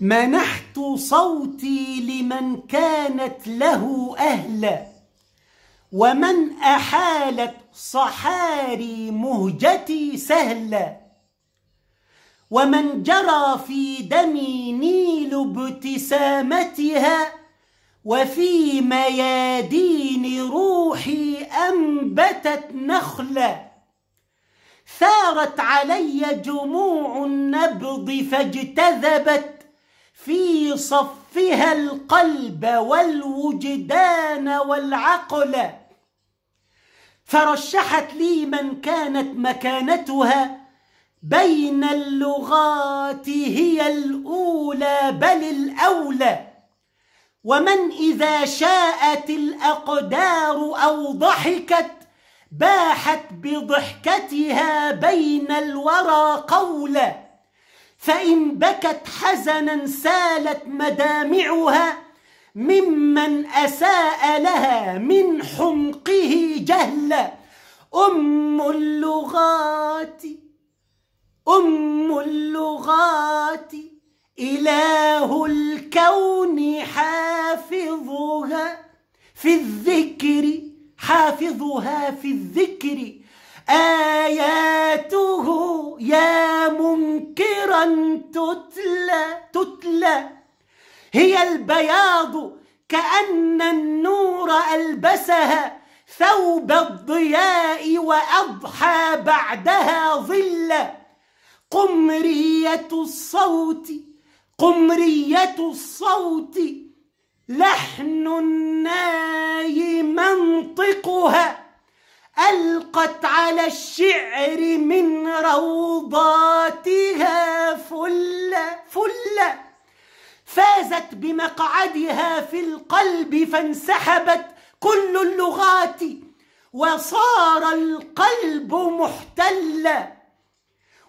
منحت صوتي لمن كانت له أهلا ومن أحالت صحاري مهجتي سهلا ومن جرى في دمي نيل ابتسامتها وفي ميادين روحي أنبتت نخلا ثارت علي جموع النبض فاجتذبت في صفها القلب والوجدان والعقل فرشحت لي من كانت مكانتها بين اللغات هي الأولى بل الأولى ومن إذا شاءت الأقدار أو ضحكت باحت بضحكتها بين الورى قولا فإن بكت حزنا سالت مدامعها ممن أساء لها من حمقه جهلا أم اللغات أم اللغات إله الكون حافظها في الذكر حافظها في الذكر آياته يا أن تتلى تتلى هي البياض كأن النور ألبسها ثوب الضياء وأضحى بعدها ظلا قمرية الصوت قمرية الصوت لحن الناي منطقها ألقت على الشعر من روضاتها فلة فلة فازت بمقعدها في القلب فانسحبت كل اللغات وصار القلب محتلا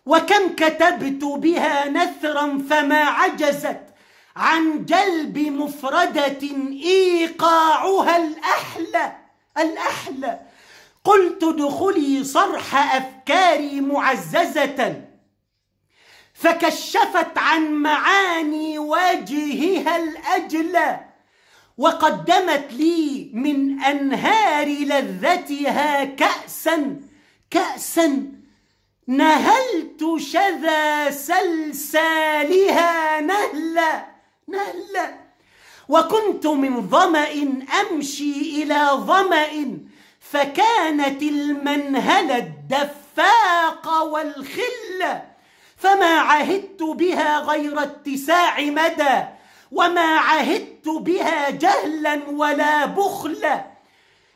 وكم كتبت بها نثرا فما عجزت عن جلب مفردة إيقاعها الأحلى الأحلى قلت ادخلي صرح أفكاري معززة فكشفت عن معاني وجهها الأجلى وقدمت لي من أنهار لذتها كأسا كأسا نهلت شذا سلسالها نهلا نهلا وكنت من ظمأ أمشي إلى ظمأ فكانت المنهل الدفاق والخل فما عهدت بها غير اتساع مدى وما عهدت بها جهلا ولا بخلا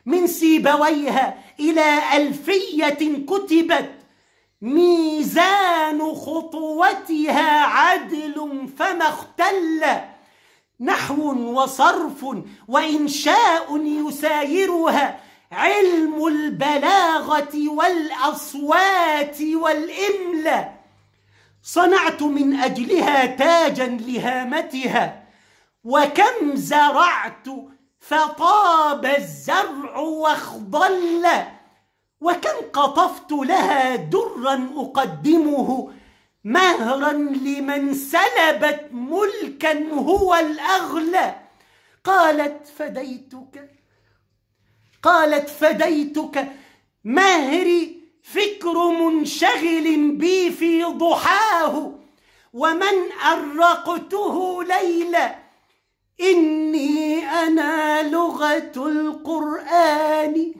من سيبويها إلى ألفية كتبت ميزان خطوتها عدل فما اختل نحو وصرف وإنشاء يسايرها علم البلاغة والأصوات والإملة صنعت من أجلها تاجا لهامتها وكم زرعت فطاب الزرع واخضل وكم قطفت لها درا أقدمه مهرا لمن سلبت ملكا هو الأغلى قالت فديتك قالت فديتك ماهري فكر منشغل بي في ضحاه ومن أرقته ليلا إني أنا لغة القرآن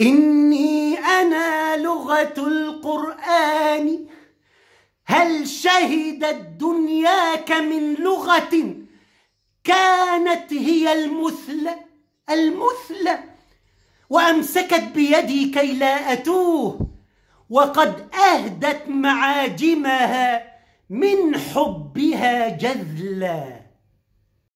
إني أنا لغة القرآن هل شهدت دنياك من لغة كانت هي المثلى المثلى وأمسكت بيدي كي لا أتوه وقد أهدت معاجمها من حبها جذلاً